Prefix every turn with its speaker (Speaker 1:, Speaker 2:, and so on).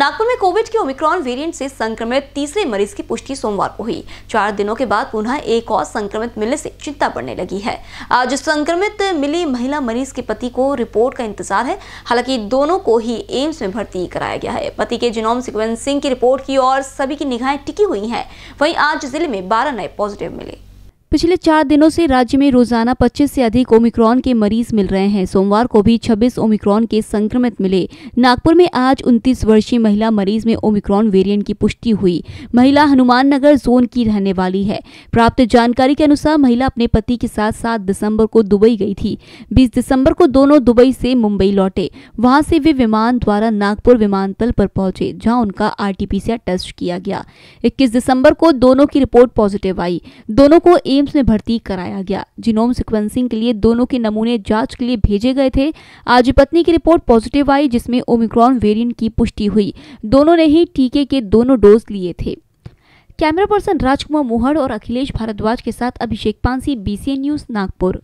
Speaker 1: नागपुर में कोविड के Omicron variant से संक्रमित तीसरे मरीज की पुष्टि सोमवार को हुई चार दिनों के बाद पुनः एक और संक्रमित मिलने से चिंता बढ़ने लगी है आज संक्रमित मिली महिला मरीज के पति को रिपोर्ट का इंतजार है हालांकि दोनों को ही एम्स में भर्ती कराया गया है पति के जिनोम सिक्वेंसिंग की रिपोर्ट की और सभी की निगाहें टिकी हुई है वही आज जिले में बारह नए पॉजिटिव मिले पिछले चार दिनों से राज्य में रोजाना 25 से अधिक ओमिक्रॉन के मरीज मिल रहे हैं सोमवार को भी 26 ओमिक्रॉन के संक्रमित मिले नागपुर में आज 29 वर्षीय महिला मरीज में ओमिक्रॉन वेरिएंट की पुष्टि हुई महिला हनुमान नगर जोन की रहने वाली है प्राप्त जानकारी के अनुसार महिला अपने पति के साथ सात दिसम्बर को दुबई गई थी बीस दिसम्बर को दोनों दुबई से मुंबई लौटे वहां से वे विमान द्वारा नागपुर विमानतल पर पहुंचे जहाँ उनका आर टेस्ट किया गया इक्कीस दिसम्बर को दोनों की रिपोर्ट पॉजिटिव आई दोनों को एक एम्स में भर्ती कराया गया जीनोम सिक्वेंसिंग के लिए दोनों के नमूने जांच के लिए भेजे गए थे आज पत्नी की रिपोर्ट पॉजिटिव आई जिसमें ओमिक्रॉन वेरिएंट की पुष्टि हुई दोनों ने ही टीके के दोनों डोज लिए थे कैमरा पर्सन राजकुमार मोहड़ और अखिलेश भारद्वाज के साथ अभिषेक पांसी बीसीएन न्यूज नागपुर